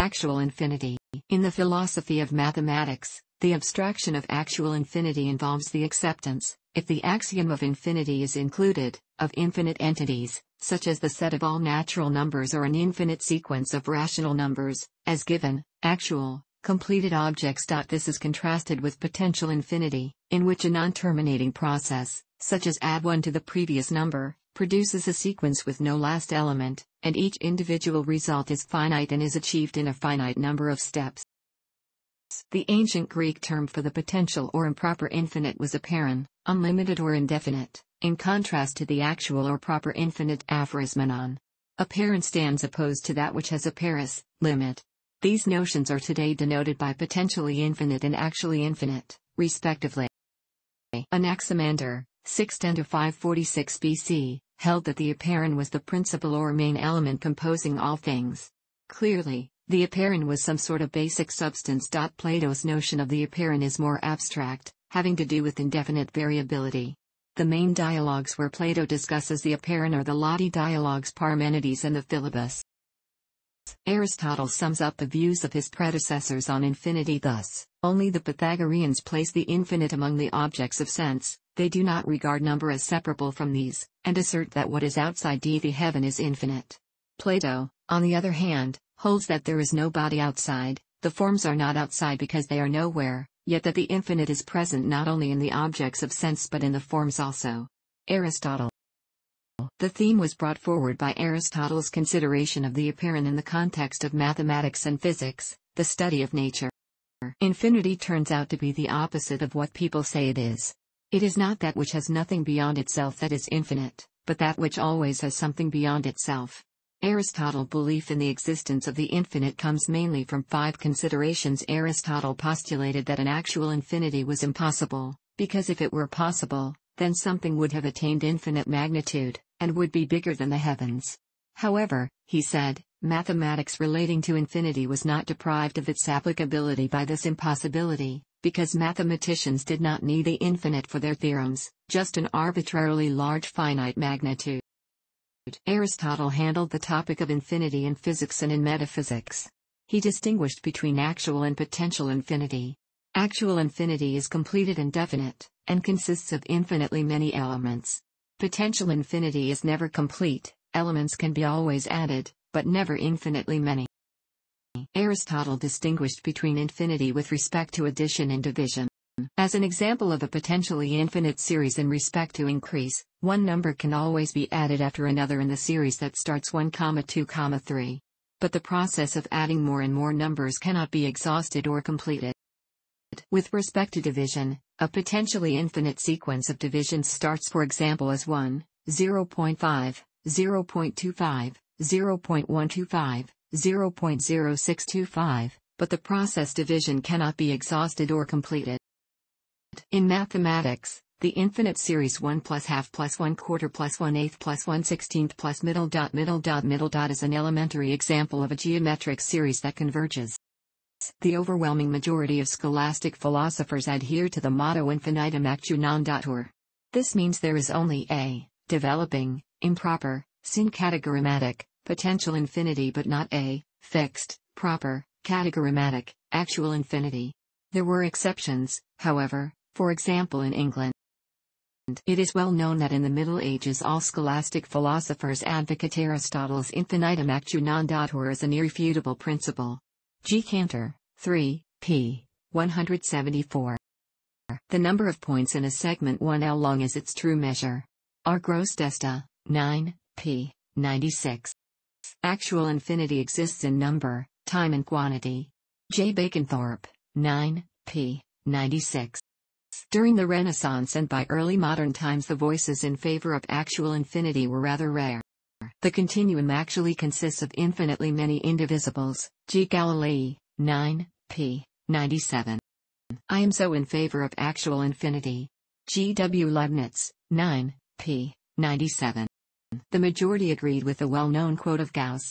Actual infinity. In the philosophy of mathematics, the abstraction of actual infinity involves the acceptance, if the axiom of infinity is included, of infinite entities, such as the set of all natural numbers or an infinite sequence of rational numbers, as given, actual, completed objects. This is contrasted with potential infinity, in which a non terminating process, such as add 1 to the previous number, produces a sequence with no last element, and each individual result is finite and is achieved in a finite number of steps. The ancient Greek term for the potential or improper infinite was aperon, unlimited or indefinite, in contrast to the actual or proper infinite aphorismenon. Aperon stands opposed to that which has a paris, limit. These notions are today denoted by potentially infinite and actually infinite, respectively. Anaximander, 610 to 546 BC, held that the Aperon was the principal or main element composing all things. Clearly, the Aperon was some sort of basic substance. Plato's notion of the Aperon is more abstract, having to do with indefinite variability. The main dialogues where Plato discusses the Aperon are the Lodi dialogues Parmenides and the Philebus. Aristotle sums up the views of his predecessors on infinity thus. Only the Pythagoreans place the infinite among the objects of sense, they do not regard number as separable from these, and assert that what is outside the heaven is infinite. Plato, on the other hand, holds that there is no body outside, the forms are not outside because they are nowhere, yet that the infinite is present not only in the objects of sense but in the forms also. Aristotle The theme was brought forward by Aristotle's consideration of the apparent in the context of mathematics and physics, the study of nature. Infinity turns out to be the opposite of what people say it is. It is not that which has nothing beyond itself that is infinite, but that which always has something beyond itself. Aristotle belief in the existence of the infinite comes mainly from five considerations Aristotle postulated that an actual infinity was impossible, because if it were possible, then something would have attained infinite magnitude, and would be bigger than the heavens. However, he said, mathematics relating to infinity was not deprived of its applicability by this impossibility, because mathematicians did not need the infinite for their theorems, just an arbitrarily large finite magnitude. Aristotle handled the topic of infinity in physics and in metaphysics. He distinguished between actual and potential infinity. Actual infinity is completed and definite, and consists of infinitely many elements. Potential infinity is never complete, Elements can be always added, but never infinitely many. Aristotle distinguished between infinity with respect to addition and division. As an example of a potentially infinite series in respect to increase, one number can always be added after another in the series that starts 1, 2, 3. But the process of adding more and more numbers cannot be exhausted or completed. With respect to division, a potentially infinite sequence of divisions starts for example as 1, 0.5, 0.25, 0.125, 0.0625, but the process division cannot be exhausted or completed. In mathematics, the infinite series 1 plus half plus 1 quarter plus 1 eighth plus 1 sixteenth plus middle dot middle dot middle dot is an elementary example of a geometric series that converges. The overwhelming majority of scholastic philosophers adhere to the motto infinitum actu non datur. This means there is only a developing, improper, syncategorimatic, potential infinity but not a, fixed, proper, categoromatic actual infinity. There were exceptions, however, for example in England. It is well known that in the Middle Ages all scholastic philosophers advocate Aristotle's infinitum non actionandatur as an irrefutable principle. G. Cantor, 3, p. 174. The number of points in a segment 1L long is its true measure. R desta, 9, p. 96. Actual infinity exists in number, time and quantity. J. Baconthorpe, 9, p. 96. During the Renaissance and by early modern times the voices in favor of actual infinity were rather rare. The continuum actually consists of infinitely many indivisibles, G. Galilei, 9, p. 97. I am so in favor of actual infinity. G. W. Leibniz, 9, p. 97. The majority agreed with the well-known quote of Gauss.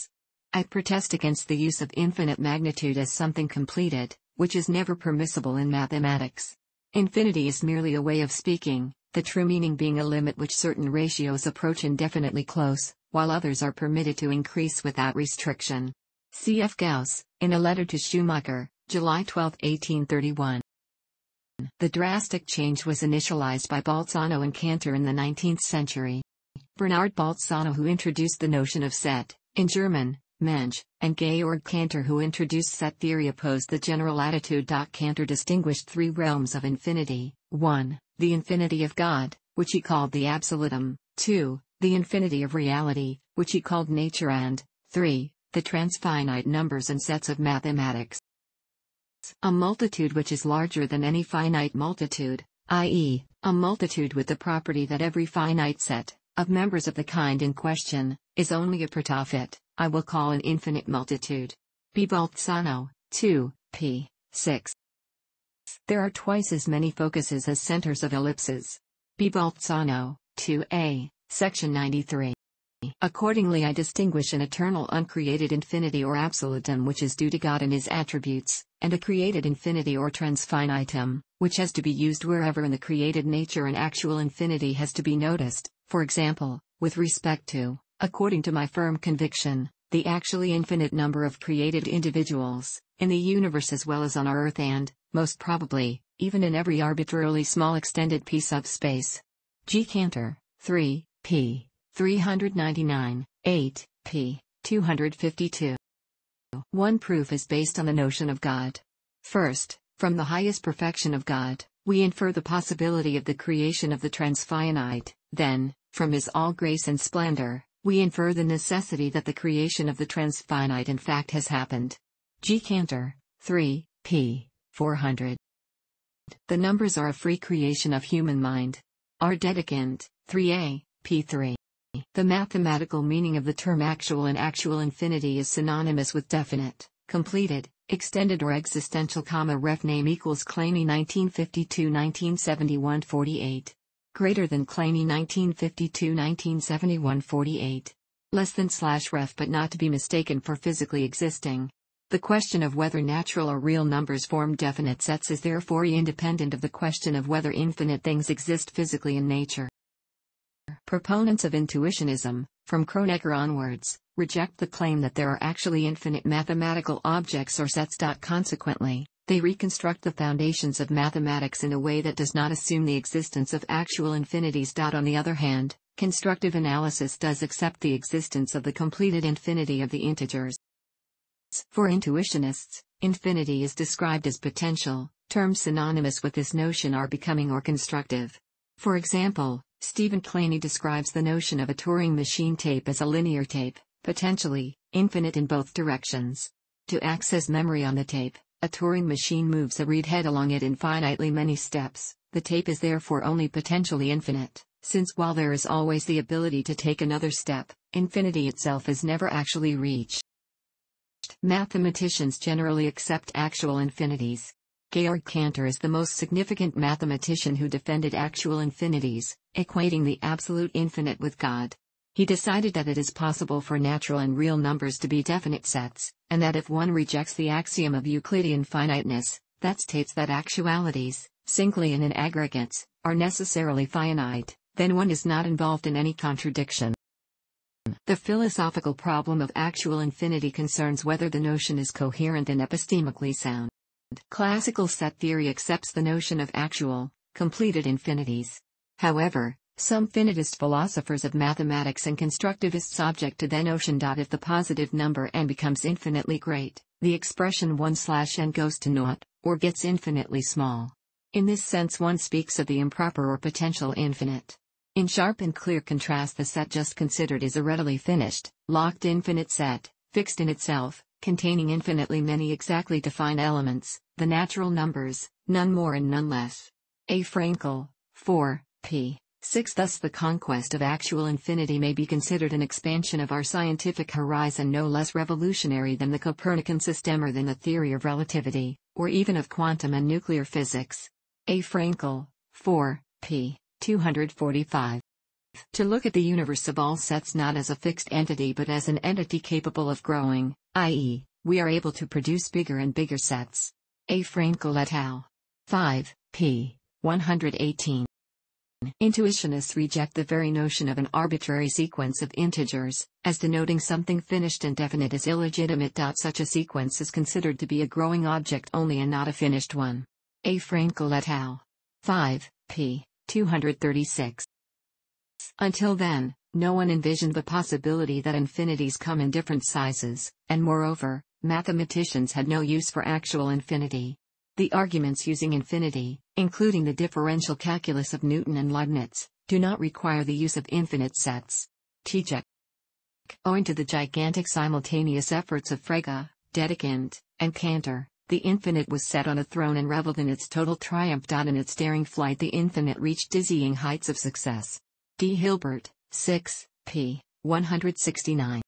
I protest against the use of infinite magnitude as something completed, which is never permissible in mathematics. Infinity is merely a way of speaking, the true meaning being a limit which certain ratios approach indefinitely close, while others are permitted to increase without restriction. C. F. Gauss, in a letter to Schumacher, July 12, 1831. The drastic change was initialized by Balzano and Cantor in the 19th century. Bernard Balzano, who introduced the notion of set, in German, Mensch, and Georg Cantor who introduced set theory opposed the general attitude. Cantor distinguished three realms of infinity, 1. The infinity of God, which he called the absolutum, 2. The infinity of reality, which he called nature and, 3. The transfinite numbers and sets of mathematics a multitude which is larger than any finite multitude, i.e., a multitude with the property that every finite set of members of the kind in question is only a it, I will call an infinite multitude. B. 2, p. 6. There are twice as many focuses as centers of ellipses. B. 2a, section 93. Accordingly, I distinguish an eternal uncreated infinity or absolutum which is due to God in his attributes, and a created infinity or transfinitum, which has to be used wherever in the created nature an actual infinity has to be noticed, for example, with respect to, according to my firm conviction, the actually infinite number of created individuals, in the universe as well as on our Earth and, most probably, even in every arbitrarily small extended piece of space. G. Cantor, 3, p. 399, 8, p. 252. One proof is based on the notion of God. First, from the highest perfection of God, we infer the possibility of the creation of the transfinite, then, from his all grace and splendor, we infer the necessity that the creation of the transfinite in fact has happened. G. Cantor, 3, p. 400. The numbers are a free creation of human mind. R. Dedekind, 3a p. 3. The mathematical meaning of the term actual and actual infinity is synonymous with definite, completed, extended or existential, comma ref name equals claimy 1952-1971-48. Greater than claimy 1952-1971-48. Less than slash ref but not to be mistaken for physically existing. The question of whether natural or real numbers form definite sets is therefore independent of the question of whether infinite things exist physically in nature. Proponents of intuitionism, from Kronecker onwards, reject the claim that there are actually infinite mathematical objects or sets. Consequently, they reconstruct the foundations of mathematics in a way that does not assume the existence of actual infinities. On the other hand, constructive analysis does accept the existence of the completed infinity of the integers. For intuitionists, infinity is described as potential, terms synonymous with this notion are becoming or constructive. For example, Stephen Claney describes the notion of a Turing machine tape as a linear tape, potentially infinite in both directions. To access memory on the tape, a Turing machine moves a read head along it in finitely many steps. The tape is therefore only potentially infinite, since while there is always the ability to take another step, infinity itself is never actually reached. Mathematicians generally accept actual infinities, Georg Cantor is the most significant mathematician who defended actual infinities, equating the absolute infinite with God. He decided that it is possible for natural and real numbers to be definite sets, and that if one rejects the axiom of Euclidean finiteness, that states that actualities, singly and aggregates, are necessarily finite, then one is not involved in any contradiction. The philosophical problem of actual infinity concerns whether the notion is coherent and epistemically sound. Classical set theory accepts the notion of actual, completed infinities. However, some finitist philosophers of mathematics and constructivists object to the notion that if the positive number n becomes infinitely great, the expression 1 slash n goes to naught, or gets infinitely small. In this sense one speaks of the improper or potential infinite. In sharp and clear contrast the set just considered is a readily finished, locked infinite set, fixed in itself, containing infinitely many exactly defined elements, the natural numbers, none more and none less. A. Frankel, 4, p. 6 Thus the conquest of actual infinity may be considered an expansion of our scientific horizon no less revolutionary than the Copernican system or than the theory of relativity, or even of quantum and nuclear physics. A. Frankel, 4, p. 245. To look at the universe of all sets not as a fixed entity but as an entity capable of growing, i.e., we are able to produce bigger and bigger sets. A. Frankel et al. 5, p. 118. Intuitionists reject the very notion of an arbitrary sequence of integers, as denoting something finished and definite is illegitimate. Such a sequence is considered to be a growing object only and not a finished one. A. Frankel et al. 5, p. 236. Until then, no one envisioned the possibility that infinities come in different sizes, and moreover, mathematicians had no use for actual infinity. The arguments using infinity, including the differential calculus of Newton and Leibniz, do not require the use of infinite sets. Tjek. Owing to the gigantic simultaneous efforts of Frege, Dedekind, and Cantor, the infinite was set on a throne and reveled in its total triumph. In its daring flight, the infinite reached dizzying heights of success. D. Hilbert, 6, p. 169.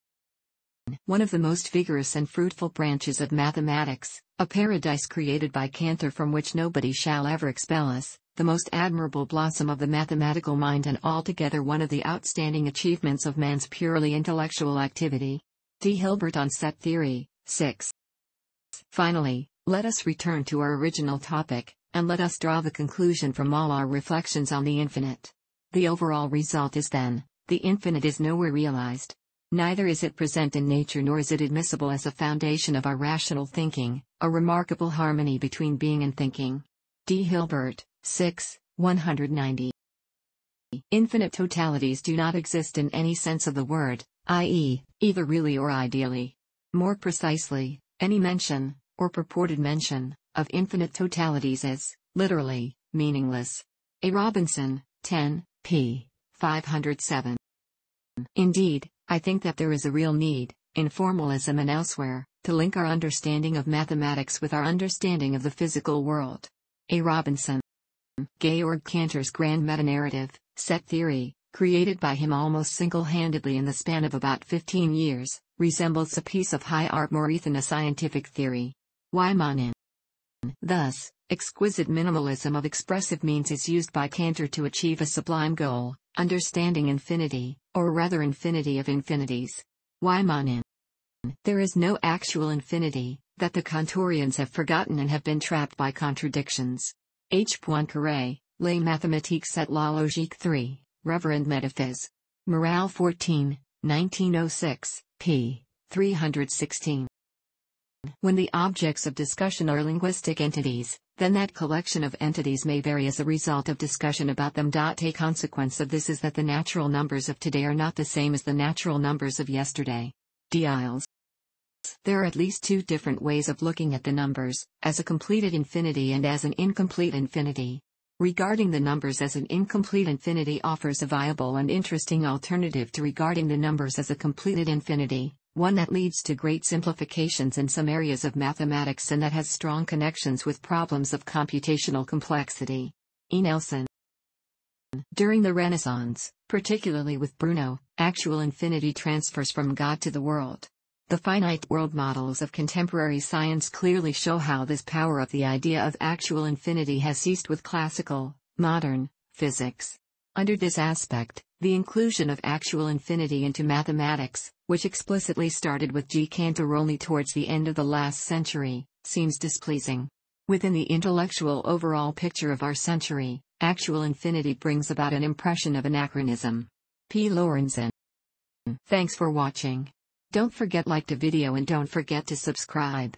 One of the most vigorous and fruitful branches of mathematics, a paradise created by Cantor from which nobody shall ever expel us, the most admirable blossom of the mathematical mind and altogether one of the outstanding achievements of man's purely intellectual activity. D. Hilbert on set theory, 6. Finally, let us return to our original topic, and let us draw the conclusion from all our reflections on the infinite. The overall result is then, the infinite is nowhere realized. Neither is it present in nature nor is it admissible as a foundation of our rational thinking, a remarkable harmony between being and thinking. D. Hilbert, 6, 190. Infinite totalities do not exist in any sense of the word, i.e., either really or ideally. More precisely, any mention, or purported mention, of infinite totalities is, literally, meaningless. A. Robinson, 10, p. 507. Indeed, I think that there is a real need, in formalism and elsewhere, to link our understanding of mathematics with our understanding of the physical world. A. Robinson. Georg Cantor's grand metanarrative, set theory, created by him almost single-handedly in the span of about 15 years, resembles a piece of high art more than a scientific theory. Wymanin. Thus, Exquisite minimalism of expressive means is used by Cantor to achieve a sublime goal, understanding infinity, or rather infinity of infinities. Wymanin. There is no actual infinity, that the Cantorians have forgotten and have been trapped by contradictions. H. Poincaré, Les Mathématiques et la Logique 3, Reverend Metaphys. Morale 14, 1906, p. 316. When the objects of discussion are linguistic entities, then that collection of entities may vary as a result of discussion about them. A consequence of this is that the natural numbers of today are not the same as the natural numbers of yesterday. Dials. There are at least two different ways of looking at the numbers, as a completed infinity and as an incomplete infinity. Regarding the numbers as an incomplete infinity offers a viable and interesting alternative to regarding the numbers as a completed infinity. One that leads to great simplifications in some areas of mathematics and that has strong connections with problems of computational complexity. E. Nelson. During the Renaissance, particularly with Bruno, actual infinity transfers from God to the world. The finite world models of contemporary science clearly show how this power of the idea of actual infinity has ceased with classical, modern, physics. Under this aspect, the inclusion of actual infinity into mathematics, which explicitly started with G. Cantaroli towards the end of the last century, seems displeasing. Within the intellectual overall picture of our century, actual infinity brings about an impression of anachronism. P. Lorenzen. Thanks for watching. Don't forget like the video and don't forget to subscribe.